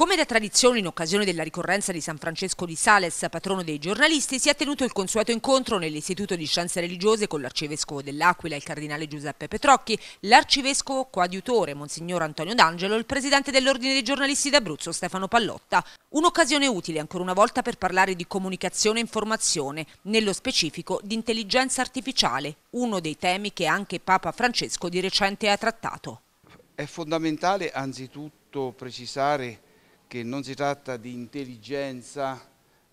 Come da tradizione in occasione della ricorrenza di San Francesco di Sales, patrono dei giornalisti, si è tenuto il consueto incontro nell'Istituto di Scienze Religiose con l'arcivescovo dell'Aquila, il cardinale Giuseppe Petrocchi, l'arcivescovo coadiutore, monsignor Antonio D'Angelo, il presidente dell'Ordine dei giornalisti d'Abruzzo, Stefano Pallotta. Un'occasione utile ancora una volta per parlare di comunicazione e informazione, nello specifico di intelligenza artificiale, uno dei temi che anche Papa Francesco di recente ha trattato. È fondamentale anzitutto precisare che non si tratta di intelligenza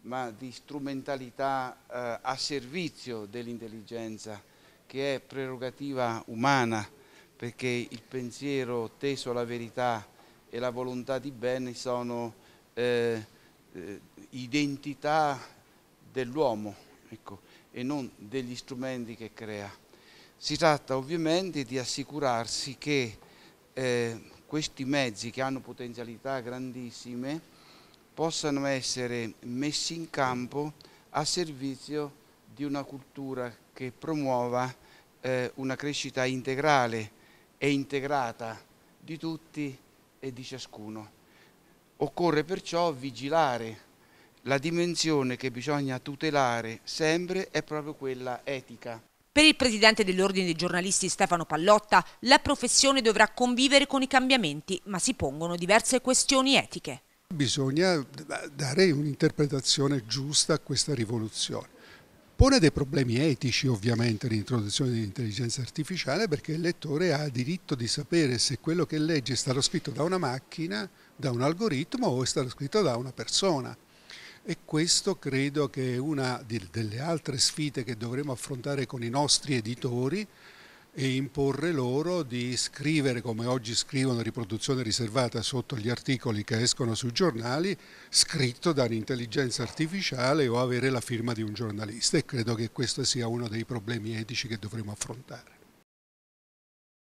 ma di strumentalità eh, a servizio dell'intelligenza che è prerogativa umana perché il pensiero teso alla verità e la volontà di bene sono eh, eh identità dell'uomo ecco, e non degli strumenti che crea. Si tratta ovviamente di assicurarsi che eh, questi mezzi che hanno potenzialità grandissime possano essere messi in campo a servizio di una cultura che promuova eh, una crescita integrale e integrata di tutti e di ciascuno. Occorre perciò vigilare. La dimensione che bisogna tutelare sempre è proprio quella etica. Per il presidente dell'Ordine dei giornalisti Stefano Pallotta, la professione dovrà convivere con i cambiamenti, ma si pongono diverse questioni etiche. Bisogna dare un'interpretazione giusta a questa rivoluzione. Pone dei problemi etici ovviamente l'introduzione dell'intelligenza artificiale perché il lettore ha diritto di sapere se quello che legge è stato scritto da una macchina, da un algoritmo o è stato scritto da una persona. E questo credo che è una delle altre sfide che dovremo affrontare con i nostri editori e imporre loro di scrivere come oggi scrivono riproduzione riservata sotto gli articoli che escono sui giornali, scritto da un'intelligenza artificiale o avere la firma di un giornalista e credo che questo sia uno dei problemi etici che dovremo affrontare.